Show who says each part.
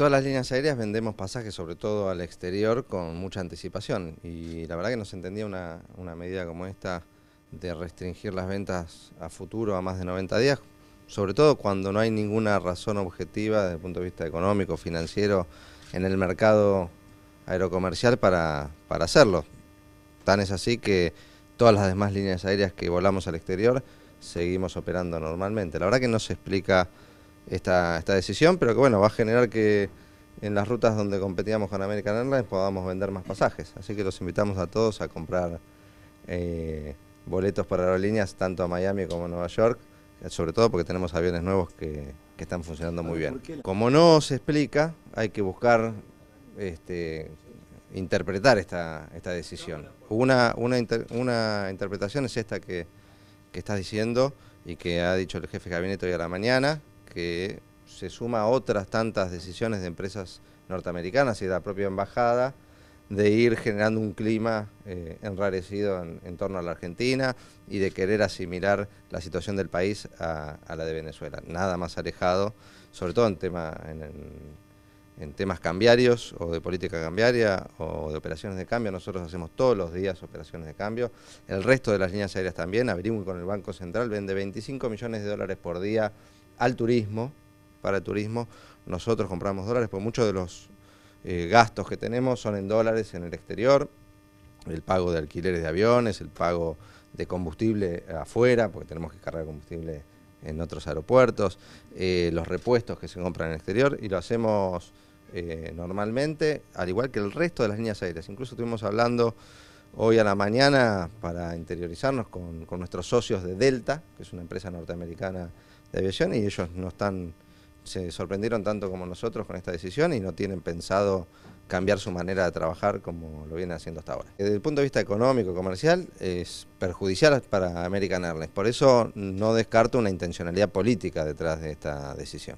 Speaker 1: Todas las líneas aéreas vendemos pasajes, sobre todo al exterior, con mucha anticipación. Y la verdad que no se entendía una, medida como esta de restringir las ventas a futuro a más de 90 días, sobre todo cuando no hay ninguna razón objetiva desde el punto de vista económico, financiero, en el mercado aerocomercial para, para hacerlo. Tan es así que todas las demás líneas aéreas que volamos al exterior seguimos operando normalmente. La verdad que no se explica esta, esta decisión, pero que bueno, va a generar que en las rutas donde competíamos con American Airlines podamos vender más pasajes. Así que los invitamos a todos a comprar eh, boletos para aerolíneas, tanto a Miami como a Nueva York, sobre todo porque tenemos aviones nuevos que, están funcionando muy bien. Como no se explica, hay que buscar este, interpretar esta, decisión. Una, una, una interpretación es esta que, que estás diciendo y que ha dicho el jefe de gabinete hoy a la mañana, que se suma a otras tantas decisiones de empresas norteamericanas y de la propia embajada de ir generando un clima eh, enrarecido en, torno a la Argentina y de querer asimilar la situación del país a, la de Venezuela. Nada más alejado, sobre todo en, tema, en, temas cambiarios o de política cambiaria o de operaciones de cambio. Nosotros hacemos todos los días operaciones de cambio. El resto de las líneas aéreas también. abrimos con el Banco Central, vende 25 millones de dólares por día al turismo, para el turismo, nosotros compramos dólares, porque muchos de los eh, gastos que tenemos son en dólares en el exterior, el pago de alquileres de aviones, el pago de combustible afuera, porque tenemos que cargar combustible en otros aeropuertos, eh, los repuestos que se compran en el exterior y lo hacemos eh, normalmente, al igual que el resto de las líneas aéreas. Incluso estuvimos hablando hoy a la mañana para interiorizarnos con, con nuestros socios de Delta, que es una empresa norteamericana de aviación y ellos no están, se sorprendieron tanto como nosotros con esta decisión y no tienen pensado cambiar su manera de trabajar como lo vienen haciendo hasta ahora. Desde el punto de vista económico, comercial, es perjudicial para American Airlines. Por eso no descarto una intencionalidad política detrás de esta decisión.